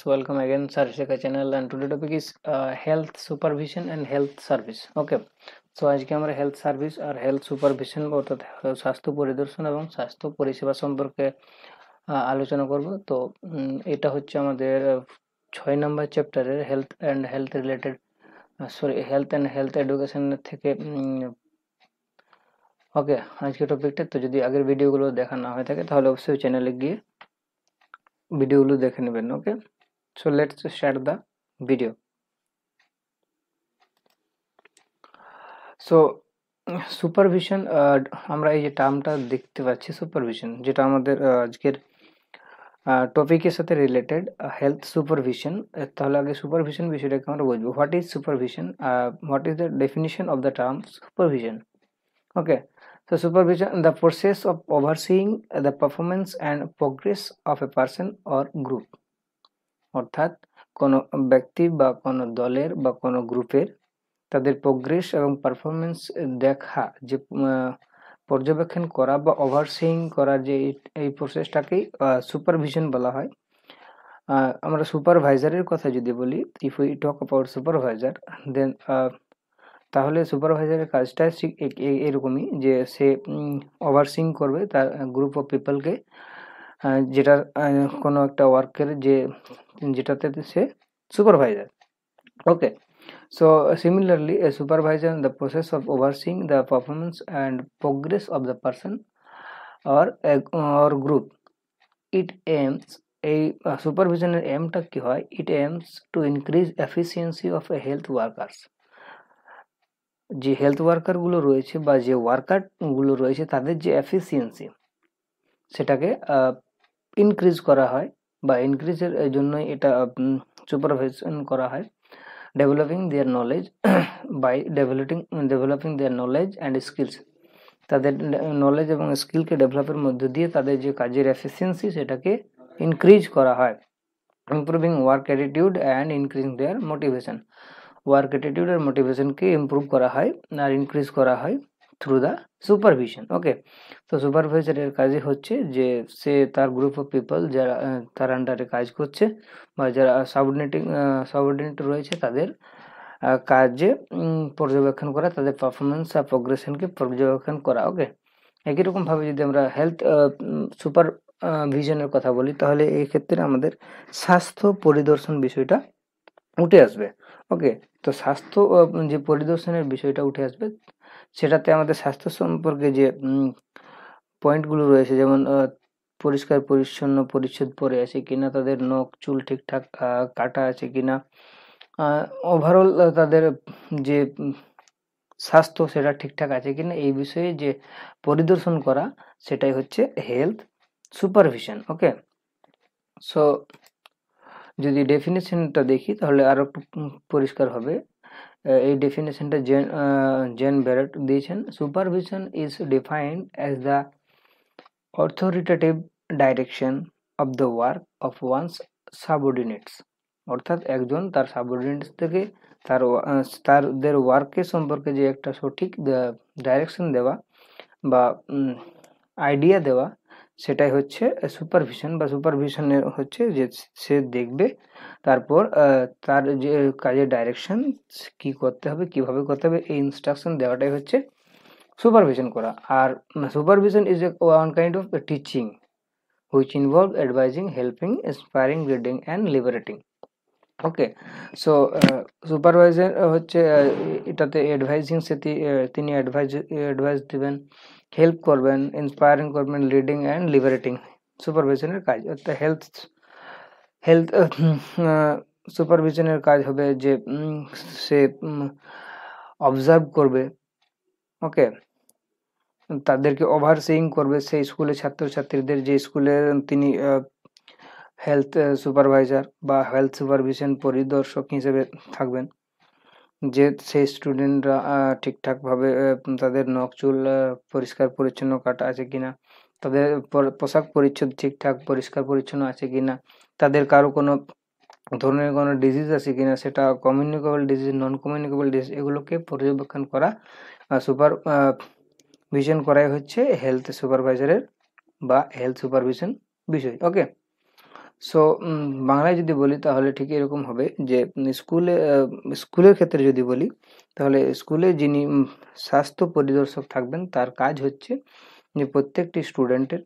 so welcome again sarshika channel and today topic is uh, health supervision and health service okay তো আজকে আমরা health service আর health supervision অর্থাৎ স্বাস্থ্য পরিদর্শন এবং স্বাস্থ্য পরিষেবা সম্পর্কে আলোচনা করব তো এটা হচ্ছে আমাদের ছয় নম্বর চ্যাপ্টারের health and health related sorry health and health education থেকে ওকে আজকে টপিকটা তো যদি আগের ভিডিওগুলো দেখা না হয়ে থাকে তাহলে অবশ্যই চ্যানেলে গিয়ে ভিডিওগুলো দেখে নেবেন okay so let's start the video so supervision uh, আমরা এই যে টার্মটা দেখতে পাচ্ছি সুপারভিশন যেটা আমাদের uh, আজকের টপিকের uh, সাথে রিলেটেড হেলথ সুপারভিশন তাহলে আগে সুপারভিশন বিষয়টাকে আমরা বুঝবো what is supervision what is the definition of the term supervision okay তো supervision the process of overseeing the performance and progress of a person or group অর্থাৎ কোনো ব্যক্তি বা কোনো দলের বা কোনো গ্রুপের তাদের প্রোগ্রেস এবং পারফরমেন্স দেখা যে পর্যবেক্ষণ করা বা ওভারসিং করা যে এই প্রসেসটাকেই সুপারভিশন বলা হয় আমরা সুপারভাইজারের কথা যদি বলি if we talk about supervisor then তাহলে সুপারভাইজারের কাজটা ঠিক এরকমই যে সে ওভারসিং করবে তার গ্রুপ অফ পিপলকে যেটার কোনো একটা ওয়ার্কের যে যেটাতে সে supervisor okay so similarly a supervisor the process of overseeing the performance and progress of the person or person group it aims এই সুপারভিশনের এমটা কি হয় it aims to increase efficiency of a health workers যে health ওয়ার্কারগুলো রয়েছে বা যে ওয়ার্কারগুলো রয়েছে তাদের যে এফিসিয়েন্সি সেটাকে ইনক্রিজ করা হয় বা ইনক্রিজের জন্যই এটা সুপারভাইজন করা হয় developing their knowledge by developing developing their knowledge and skills তাদের নলেজ এবং স্কিলকে ডেভেলপের মধ্য দিয়ে তাদের যে কাজের এফিসিয়েন্সি সেটাকে ইনক্রিজ করা হয় improving work attitude and increasing their motivation work attitude আর মোটিভেশনকে ইম্প্রুভ করা হয় আর ইনক্রিজ করা হয় থ্রু দ্য সুপারভিশন ওকে তো সুপারভাইজারের কাজই হচ্ছে যে সে তার গ্রুপ অফ পিপল যারা তার আন্ডারে কাজ করছে বা যারা সাবঅর্ডিনেটিং সাবঅর্ডিনেট রয়েছে তাদের কাজে পর্যবেক্ষণ করা তাদের পারফরমেন্স আর প্রোগ্রেশনকে পর্যবেক্ষণ করা ওকে একই রকমভাবে যদি আমরা হেলথ সুপার ভিশনের কথা বলি তাহলে এই ক্ষেত্রে আমাদের স্বাস্থ্য পরিদর্শন বিষয়টা উঠে আসবে ওকে তো স্বাস্থ্য যে পরিদর্শনের বিষয়টা উঠে আসবে সেটাতে আমাদের স্বাস্থ্য সম্পর্কে যে পয়েন্টগুলো রয়েছে যেমন পরিষ্কার পরিচ্ছন্ন পরিচ্ছদ পরে আছে কিনা তাদের নখ চুল ঠিকঠাক কাটা আছে কিনা ওভারঅল তাদের যে স্বাস্থ্য সেটা ঠিকঠাক আছে কিনা এই বিষয়ে যে পরিদর্শন করা সেটাই হচ্ছে হেলথ সুপারভিশন ওকে সো যদি ডেফিনেশনটা দেখি তাহলে আরও একটু পরিষ্কার হবে এই ডেফিনেশনটা জেন জেন ব্যারেট দিয়েছেন supervision is defined as the authoritative direction of the work of one's subordinates অর্থাৎ একজন তার সাবঅর্ডিনেটস থেকে তার তারদের ওয়ার্কের সম্পর্কে যে একটা সঠিক ডাইরেকশন দেওয়া বা আইডিয়া দেওয়া সেটাই হচ্ছে সুপারভিশন বা সুপারভিশনের হচ্ছে যে সে দেখবে তারপর তার যে কাজের ডাইরেকশন কি করতে হবে কিভাবে করতে হবে এই ইনস্ট্রাকশন দেওয়াটাই হচ্ছে সুপারভিশন করা আর supervision is a one kind of teaching which involve advising helping inspiring grading and liberating okay so supervisor হচ্ছে uh, এটাতে অ্যাডভাইজিং সে uh, তিনি অ্যাডভাইজ অ্যাডভাইস দেবেন হেল্প করবেন ইন্সপায়ারিং করবেন লিডিং অ্যান্ড লিবারেটিং সুপারভিশনের কাজ অর্থাৎ হেলথ হেলথ সুপারভিশনের কাজ হবে যে সে অবজার্ভ করবে ওকে তাদেরকে ওভারসিং করবে সেই স্কুলের ছাত্রছাত্রীদের যে স্কুলে তিনি হেলথ সুপারভাইজার uh, বা হেলথ সুপারভিশন পরিদর্শক হিসেবে থাকবেন যে সেই স্টুডেন্টরা ঠিকঠাকভাবে তাদের নখ চুল পরিষ্কার পরিচ্ছন্ন কাটা আছে কি না তাদের পোশাক পরিচ্ছদ ঠিকঠাক পরিষ্কার পরিচ্ছন্ন আছে কি না তাদের কারো কোনো ধরনের কোনো ডিজিজ আছে কি না সেটা communicable disease non communicable disease এগুলোকে পর্যবেক্ষণ করা সুপার ভিশন করাই হচ্ছে হেলথ সুপারভাইজারের বা হেলথ সুপারভিশন বিষয় ওকে সো বাংলায় যদি বলি তাহলে ঠিক এরকম হবে যে স্কুলে স্কুলের ক্ষেত্রে যদি বলি তাহলে স্কুলে যিনি স্বাস্থ্য পরিদর্শক থাকবেন তার কাজ হচ্ছে যে প্রত্যেকটি স্টুডেন্টের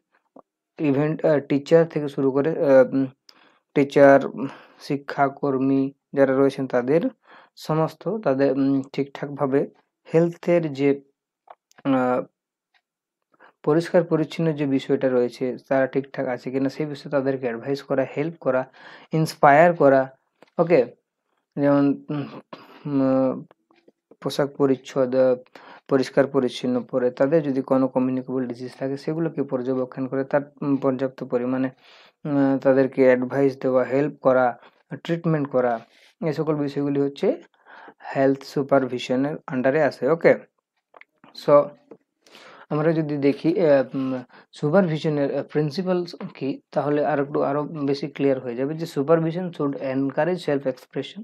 ইভেন্ট টিচার থেকে শুরু করে টিচার শিক্ষাকর্মী যারা রয়েছেন তাদের সমস্ত তাদের ঠিকঠাকভাবে হেলথের যে পরিষ্কার পরিচ্ছন্ন যে বিষয়টা রয়েছে তারা ঠিকঠাক আছে কিনা সেই বিষয়ে তাদেরকে অ্যাডভাইস করা হেল্প করা ইন্সপায়ার করা ওকে যেমন পোশাক পরিচ্ছদ পরিষ্কার পরিচ্ছন্ন পরে তাদের যদি কোনো কমিউনিকেবল ডিজিজ থাকে সেগুলোকে পর্যবেক্ষণ করে তার পর্যাপ্ত পরিমাণে তাদেরকে অ্যাডভাইস দেওয়া হেল্প করা ট্রিটমেন্ট করা এ সকল বিষয়গুলি হচ্ছে হেলথ সুপারভিশনের আন্ডারে আসে ওকে সো আমরা যদি দেখি সুপারভিশনের প্রিন্সিপালস কি তাহলে আর একটু আরও বেশি ক্লিয়ার হয়ে যাবে যে supervision should encourage self expression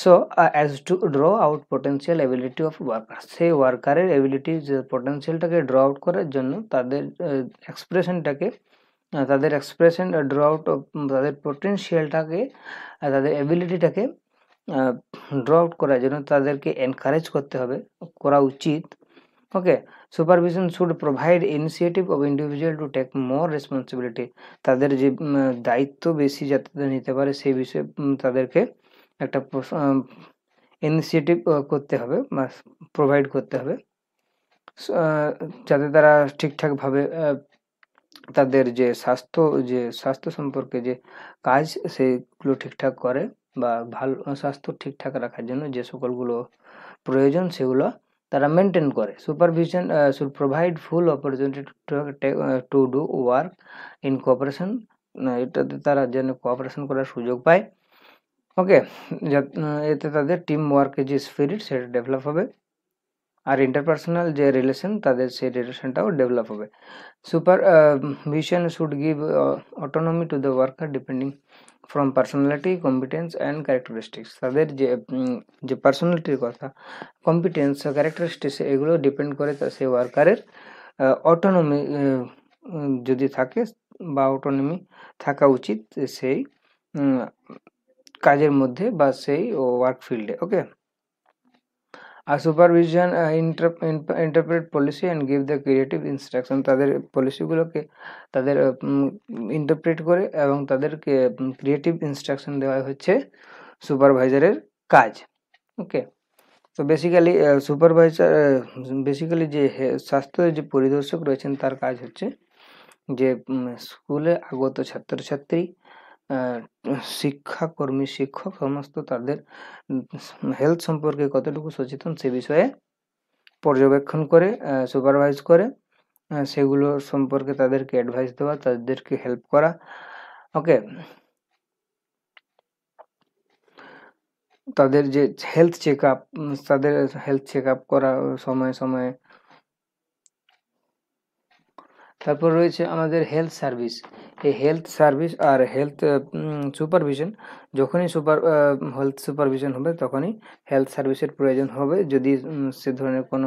so as to draw out potential ability of worker সেই ওয়ার্কারের অ্যাবিলিটি পোটেন্সিয়ালটাকে ড্র আউট করার জন্য তাদের এক্সপ্রেশনটাকে তাদের এক্সপ্রেশন ড্র আউট তাদের পোটেন্সিয়ালটাকে তাদের অ্যাবিলিটিটাকে ড্র আউট করার জন্য তাদেরকে এনকারেজ করতে হবে করা উচিত okay supervision should provide initiative of individual to take more responsibility তাদের যে দায়িত্ব বেশি যাতে নিতে পারে সেই বিষয়ে তাদেরকে একটা ইনিশিয়েটিভ করতে হবে বা প্রোভাইড করতে হবে যাতে তারা ঠিকঠাকভাবে তাদের যে স্বাস্থ্য যে স্বাস্থ্য সম্পর্কে যে কাজ সেগুলো ঠিকঠাক করে বা ভালো স্বাস্থ্য ঠিকঠাক রাখার জন্য যে সকলগুলো প্রয়োজন সেগুলো তারা মেনটেন করে supervision should provide full opportunity to do work in cooperation এটাতে তারা যেন কোঅপারেশন করার সুযোগ পায় ওকে এতে তাদের টিম ওয়ার্কের যে স্পিরিট সেটা ডেভেলপ হবে আর ইন্টারপার্সোনাল যে রিলেশন তাদের সেই রিলেশনটাও ডেভেলপ হবে supervision should give autonomy to the worker depending from personality competence and characteristics তাদের যে যে পার্সোনালিটির কথা কম্পিটেন্স ক্যারেক্টারিস্টিক্স এগুলো ডিপেন্ড করে সেই ওয়ার্কারের অটোনমি uh, uh, যদি থাকে বা অটোনমি থাকা উচিত সেই কাজের মধ্যে বা সেই ওয়ার্ক ফিল্ডে ওকে আর supervision interpret policy and give the creative instruction তাদের পলিসিগুলোকে তাদের ইন্টারপ্রেট করে এবং তাদেরকে ক্রিয়েটিভ ইনস্ট্রাকশন দেওয়া হচ্ছে সুপারভাইজারের কাজ ওকে তো বেসিক্যালি সুপারভাইজার বেসিক্যালি যে স্বাস্থ্য যে পরিদর্শক রয়েছেন তার কাজ হচ্ছে যে স্কুলে আগত ছাত্রছাত্রী শিক্ষাকর্মী শিক্ষক সমস্ত তাদের হেলথ সম্পর্কে কতটুকু সচেতন সে বিষয়ে পর্যবেক্ষণ করে সুপারভাইজ করে সেগুলো সম্পর্কে তাদেরকে অ্যাডভাইস দেওয়া তাদেরকে হেল্প করা ওকে তাদের যে হেলথ চেক আপ তাদের হেলথ চেক আপ করা সময়ে সময়ে তারপর রয়েছে আমাদের হেলথ সার্ভিস এই হেলথ সার্ভিস আর হেলথ সুপারভিশন যখনই সুপার হেলথ সুপারভিশন হবে তখনই হেলথ সার্ভিসের প্রয়োজন হবে যদি সে ধরনের কোনো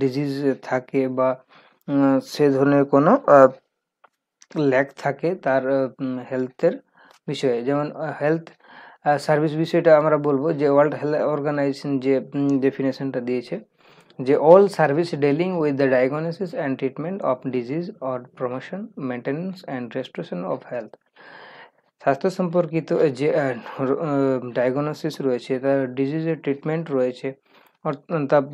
ডিজিজ থাকে বা সে ধরনের কোনো ল্যাক থাকে তার হেলথের বিষয়ে যেমন হেলথ সার্ভিস বিষয়টা আমরা বলবো যে ওয়ার্ল্ড হেলথ অর্গানাইজেশন যে ডেফিনেশনটা দিয়েছে যে all service dealing with the diagnosis and treatment of disease or promotion maintenance and restoration of health স্বাস্থ্য সম্পর্কিত যে ডায়াগনোসিস রয়েছে তার ডিজিজের ট্রিটমেন্ট রয়েছে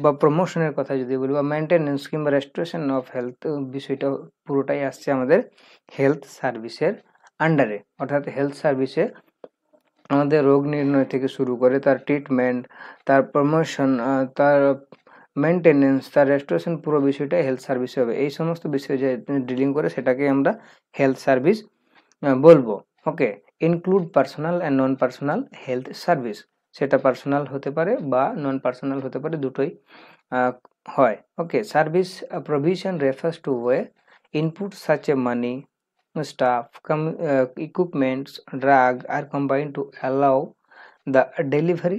বা প্রমোশনের কথা যদি বলি বা মেনটেন্যান্স কিংবা রেস্টোরেশন অফ হেলথ বিষয়টা পুরোটাই আসছে আমাদের হেলথ সার্ভিসের আন্ডারে অর্থাৎ হেলথ সার্ভিসে আমাদের রোগ নির্ণয় থেকে শুরু করে তার ট্রিটমেন্ট তার প্রমোশন তার মেনটেনেন্স তার রেস্টোরেশন পুরো বিষয়টা হেলথ সার্ভিস হবে এই সমস্ত বিষয় যে ডিলিং করে সেটাকে আমরা হেলথ সার্ভিস বলবো okay include personal and non personal health service সেটা পার্সোনাল হতে পারে বা নন পার্সোনাল হতে পারে দুটোই হয় okay service provision refers to way input such a money staff com, equipments drug আর are to allow the delivery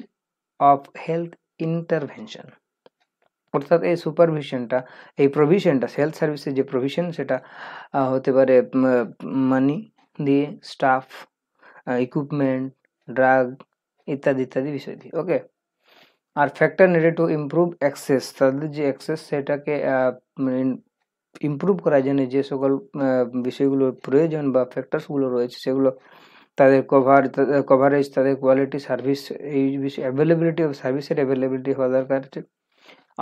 of health intervention অর্থাৎ এই সুপারভিশনটা এই প্রভিশনটা সেলফ সার্ভিসের যে প্রভিশন সেটা হতে পারে মানি দিয়ে স্টাফ ইকুইপমেন্ট ড্রাগ ইত্যাদি ইত্যাদি বিষয় দিয়ে ওকে আর factor needed to improve access তাদের যে অ্যাক্সেস সেটাকে ইম্প্রুভ মানে করার জন্য যে সকল বিষয়গুলোর প্রয়োজন বা ফ্যাক্টরসগুলো রয়েছে সেগুলো তাদের কভার কভারেজ তাদের কোয়ালিটি সার্ভিস এই বিষয়ে অ্যাভেলেবিলিটি অফ সার্ভিসের অ্যাভেলেবিলিটি হওয়া দরকার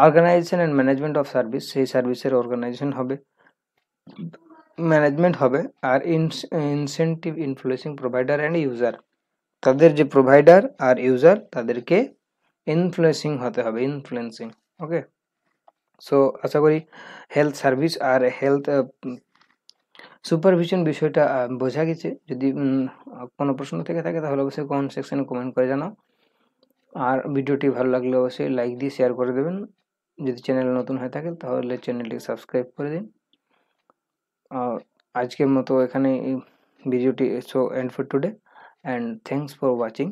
organisation and management of service সেই সার্ভিসের অর্গানাইজেশন হবে ম্যানেজমেন্ট হবে আর incentive influencing provider and user তাদের যে প্রোভাইডার আর ইউজার তাদেরকে ইনফ্লুয়েসিং হতে হবে ইনফ্লুয়েন্সিং ওকে সো আশা করি হেলথ সার্ভিস আর হেলথ সুপারভিশন বিষয়টা বোঝা গেছে যদি কোনো প্রশ্ন থেকে থাকে তাহলে অবশ্যই কমেন্ট সেকশনে কমেন্ট করে জানাও আর ভিডিওটি ভালো লাগলে অবশ্যই লাইক দিয়ে শেয়ার করে দেবেন যদি চ্যানেল নতুন হয়ে থাকে তাহলে চ্যানেলটি সাবস্ক্রাইব করে দিন আর আজকের মতো এখানে ভিডিওটি so end for today and thanks for watching